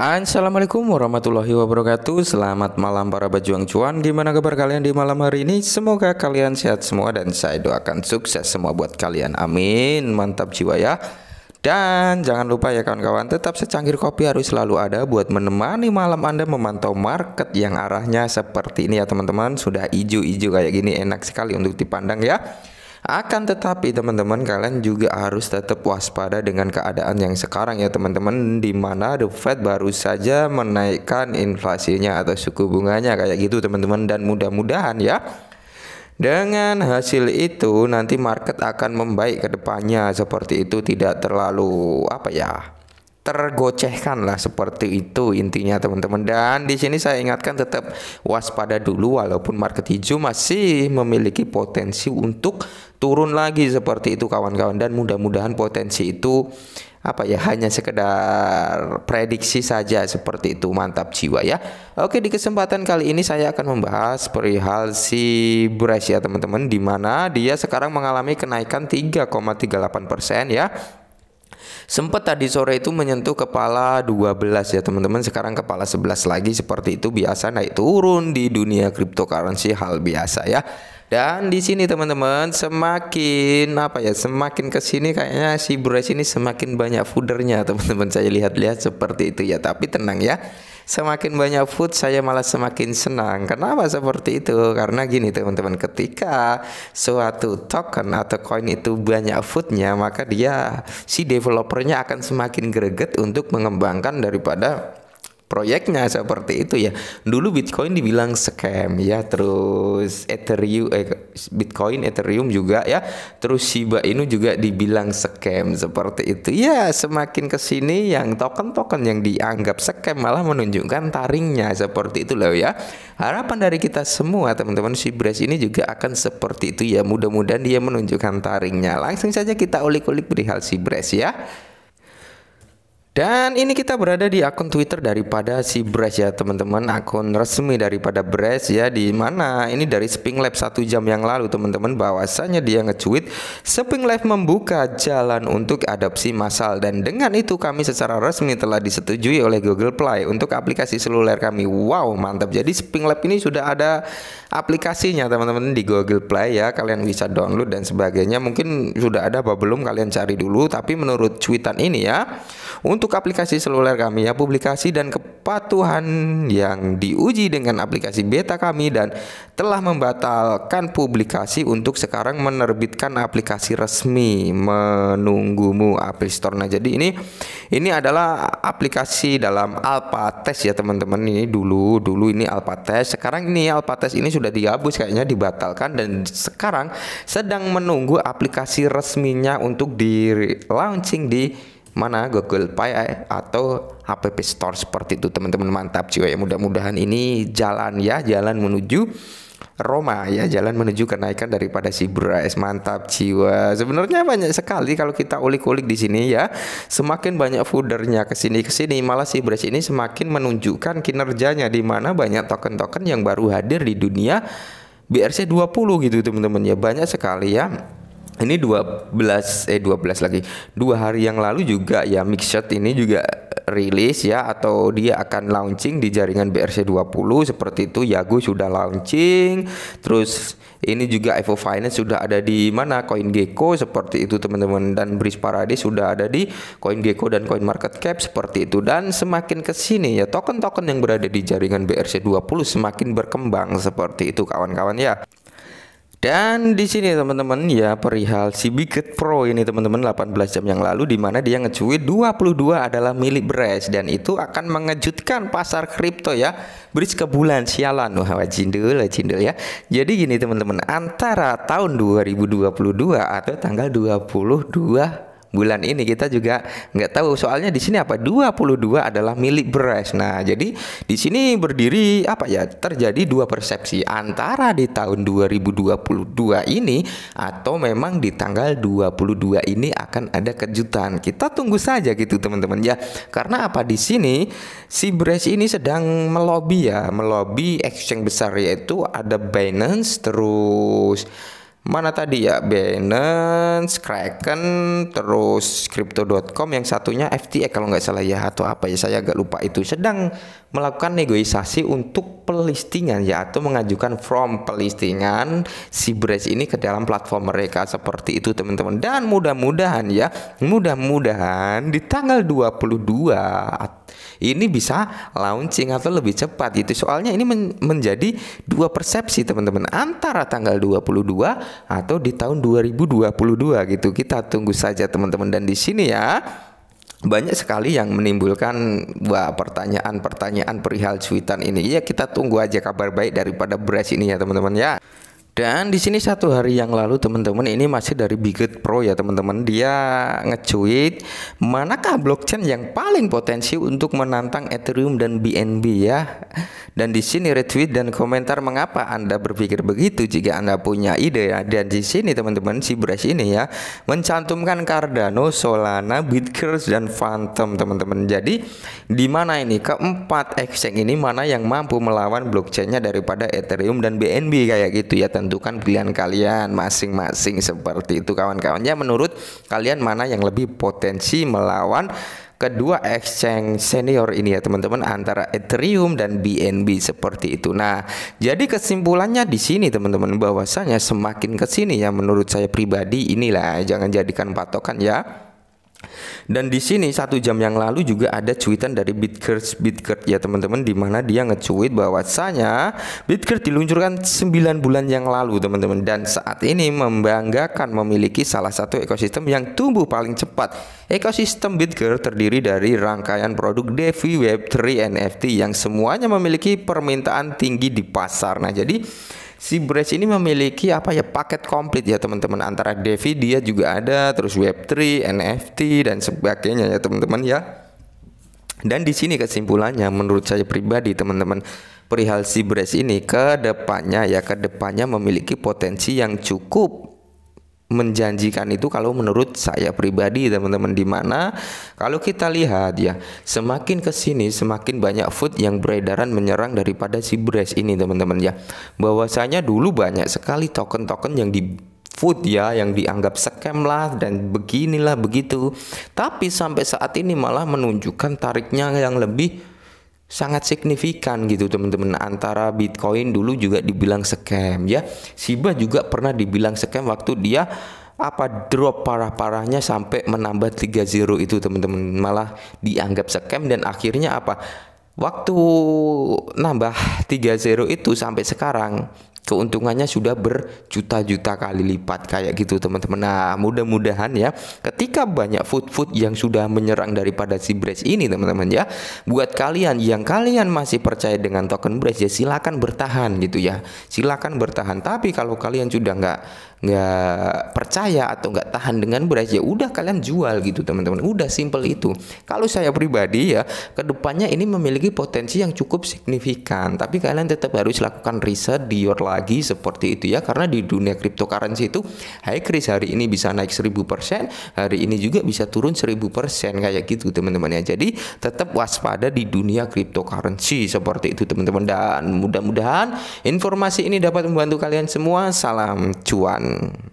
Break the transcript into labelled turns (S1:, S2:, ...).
S1: Assalamualaikum warahmatullahi wabarakatuh Selamat malam para pejuang cuan Gimana kabar kalian di malam hari ini Semoga kalian sehat semua dan saya doakan sukses semua buat kalian Amin Mantap jiwa ya dan jangan lupa ya kawan-kawan tetap secangkir kopi harus selalu ada buat menemani malam Anda memantau market yang arahnya seperti ini ya teman-teman Sudah ijo-ijo kayak gini enak sekali untuk dipandang ya akan tetapi teman-teman kalian juga harus tetap waspada dengan keadaan yang sekarang ya teman-teman di mana The Fed baru saja menaikkan inflasinya atau suku bunganya kayak gitu teman-teman dan mudah-mudahan ya dengan hasil itu nanti market akan membaik ke depannya seperti itu tidak terlalu apa ya tergocehkan lah seperti itu intinya teman-teman dan di sini saya ingatkan tetap waspada dulu walaupun market hijau masih memiliki potensi untuk turun lagi seperti itu kawan-kawan dan mudah-mudahan potensi itu apa ya hanya sekedar prediksi saja seperti itu mantap jiwa ya oke di kesempatan kali ini saya akan membahas perihal si Brace ya teman-teman dimana dia sekarang mengalami kenaikan 3,38 persen ya Sempat tadi sore itu menyentuh kepala 12 ya teman-teman. Sekarang kepala 11 lagi seperti itu biasa naik turun di dunia cryptocurrency hal biasa ya. Dan di sini teman-teman semakin apa ya semakin ke sini kayaknya si Brace ini semakin banyak foodernya teman-teman saya lihat-lihat seperti itu ya tapi tenang ya semakin banyak food saya malah semakin senang. Kenapa seperti itu? Karena gini teman-teman, ketika suatu token atau koin itu banyak foodnya, maka dia si developernya akan semakin greget untuk mengembangkan daripada proyeknya seperti itu ya. Dulu Bitcoin dibilang scam ya, terus Ethereum eh, Bitcoin Ethereum juga ya, terus Shiba Inu juga dibilang scam seperti itu. Ya, semakin ke sini yang token-token yang dianggap scam malah menunjukkan taringnya seperti itu loh ya. Harapan dari kita semua teman-teman Shibres ini juga akan seperti itu ya. Mudah-mudahan dia menunjukkan taringnya. Langsung saja kita ulik-ulik perihal Shibres ya. Dan ini kita berada di akun Twitter daripada si Bres ya teman-teman Akun resmi daripada Bres ya di mana ini dari Sping Lab satu jam yang lalu teman-teman bahwasanya dia nge-tweet Sping Lab membuka jalan untuk adopsi massal Dan dengan itu kami secara resmi telah disetujui oleh Google Play untuk aplikasi seluler kami Wow mantap jadi Sping Lab ini sudah ada aplikasinya teman-teman di Google Play ya Kalian bisa download dan sebagainya mungkin sudah ada apa belum kalian cari dulu Tapi menurut cuitan ini ya untuk untuk aplikasi seluler kami ya, publikasi dan kepatuhan yang diuji dengan aplikasi beta kami dan telah membatalkan publikasi untuk sekarang menerbitkan aplikasi resmi menunggumu Apple Store. Nah, jadi ini ini adalah aplikasi dalam alpha test ya teman-teman. Ini dulu dulu ini alpha test. Sekarang ini alpha test ini sudah dihapus kayaknya dibatalkan dan sekarang sedang menunggu aplikasi resminya untuk di launching di mana Google Pay eh, atau app store seperti itu teman-teman mantap jiwa ya mudah-mudahan ini jalan ya jalan menuju Roma ya jalan menuju kenaikan daripada si beras mantap jiwa sebenarnya banyak sekali kalau kita ulik-ulik di sini ya semakin banyak foodernya ke sini ke sini malah si beras ini semakin menunjukkan kinerjanya di mana banyak token-token yang baru hadir di dunia BRC 20 gitu teman-teman ya banyak sekali ya ini 12 eh 12 lagi dua hari yang lalu juga ya Mixshot ini juga rilis ya atau dia akan launching di jaringan BRC20 seperti itu Yago sudah launching terus ini juga Evo Finance sudah ada di mana CoinGecko seperti itu teman-teman dan Bris Paradise sudah ada di CoinGecko dan Koin Market Cap seperti itu dan semakin ke sini ya token-token yang berada di jaringan BRC20 semakin berkembang seperti itu kawan-kawan ya dan di sini teman-teman ya perihal si Bigot Pro ini teman-teman 18 jam yang lalu di mana dia ngecuit 22 adalah milik Bres dan itu akan mengejutkan pasar kripto ya. Bridge ke bulan sialan wah jindel jindel ya. Jadi gini teman-teman antara tahun 2022 atau tanggal 22 bulan ini kita juga nggak tahu soalnya di sini apa 22 adalah milik Bres. Nah, jadi di sini berdiri apa ya? Terjadi dua persepsi antara di tahun 2022 ini atau memang di tanggal 22 ini akan ada kejutan. Kita tunggu saja gitu teman-teman ya. Karena apa di sini si Bres ini sedang melobi ya, melobi exchange besar yaitu ada Binance terus mana tadi ya Binance, Kraken, terus crypto.com yang satunya FTX kalau nggak salah ya atau apa ya saya agak lupa itu sedang melakukan negosiasi untuk pelistingan ya atau mengajukan from pelistingan si Brace ini ke dalam platform mereka seperti itu teman-teman dan mudah-mudahan ya mudah-mudahan di tanggal 22 atau ini bisa launching atau lebih cepat itu. Soalnya ini men menjadi dua persepsi teman-teman antara tanggal 22 atau di tahun 2022 gitu. Kita tunggu saja teman-teman dan di sini ya banyak sekali yang menimbulkan pertanyaan-pertanyaan perihal cuitan ini. Ya kita tunggu aja kabar baik daripada beras ini ya teman-teman ya. Dan di sini satu hari yang lalu teman-teman ini masih dari Bigot Pro ya teman-teman. Dia ngecuit manakah blockchain yang paling potensi untuk menantang Ethereum dan BNB ya. Dan di sini retweet dan komentar mengapa Anda berpikir begitu jika Anda punya ide ya. Dan di sini teman-teman si Brace ini ya mencantumkan Cardano, Solana, Bitcoin dan Phantom teman-teman. Jadi di mana ini keempat exchange ini mana yang mampu melawan blockchainnya daripada Ethereum dan BNB kayak gitu ya tentukan pilihan kalian masing-masing seperti itu kawan-kawannya menurut kalian mana yang lebih potensi melawan kedua exchange senior ini ya teman-teman antara Ethereum dan BNB seperti itu. Nah, jadi kesimpulannya di sini teman-teman bahwasanya semakin ke sini ya menurut saya pribadi inilah jangan jadikan patokan ya. Dan di sini satu jam yang lalu juga ada cuitan dari Bitkert, Bitkert ya teman-teman di mana dia ngecuit bahwasanya Bitkert diluncurkan 9 bulan yang lalu teman-teman dan saat ini membanggakan memiliki salah satu ekosistem yang tumbuh paling cepat Ekosistem Bitger terdiri dari rangkaian produk DeFi, Web3, NFT yang semuanya memiliki permintaan tinggi di pasar. Nah, jadi si Brace ini memiliki apa ya paket komplit ya teman-teman antara DeFi dia juga ada, terus Web3, NFT dan sebagainya ya teman-teman ya. Dan di sini kesimpulannya menurut saya pribadi teman-teman perihal si Brace ini ke depannya ya ke depannya memiliki potensi yang cukup menjanjikan itu kalau menurut saya pribadi teman-teman di mana kalau kita lihat ya semakin ke sini semakin banyak food yang beredaran menyerang daripada si breast ini teman-teman ya bahwasanya dulu banyak sekali token-token yang di food ya yang dianggap scam lah dan beginilah begitu tapi sampai saat ini malah menunjukkan tariknya yang lebih sangat signifikan gitu teman-teman antara Bitcoin dulu juga dibilang scam ya Shiba juga pernah dibilang scam waktu dia apa drop parah-parahnya sampai menambah 30 itu teman-teman malah dianggap scam dan akhirnya apa waktu nambah 30 itu sampai sekarang keuntungannya sudah berjuta-juta kali lipat kayak gitu teman-teman. Nah, mudah-mudahan ya ketika banyak food-food yang sudah menyerang daripada si brace ini teman-teman ya. Buat kalian yang kalian masih percaya dengan token brace ya silakan bertahan gitu ya. Silakan bertahan. Tapi kalau kalian sudah nggak nggak percaya atau nggak tahan dengan brace ya udah kalian jual gitu teman-teman. Udah simple itu. Kalau saya pribadi ya kedepannya ini memiliki potensi yang cukup signifikan. Tapi kalian tetap harus lakukan riset di your life lagi seperti itu ya karena di dunia cryptocurrency itu high Chris hari ini bisa naik 1000%, hari ini juga bisa turun 1000% kayak gitu teman-teman ya. Jadi tetap waspada di dunia cryptocurrency seperti itu teman-teman dan mudah-mudahan informasi ini dapat membantu kalian semua. Salam cuan.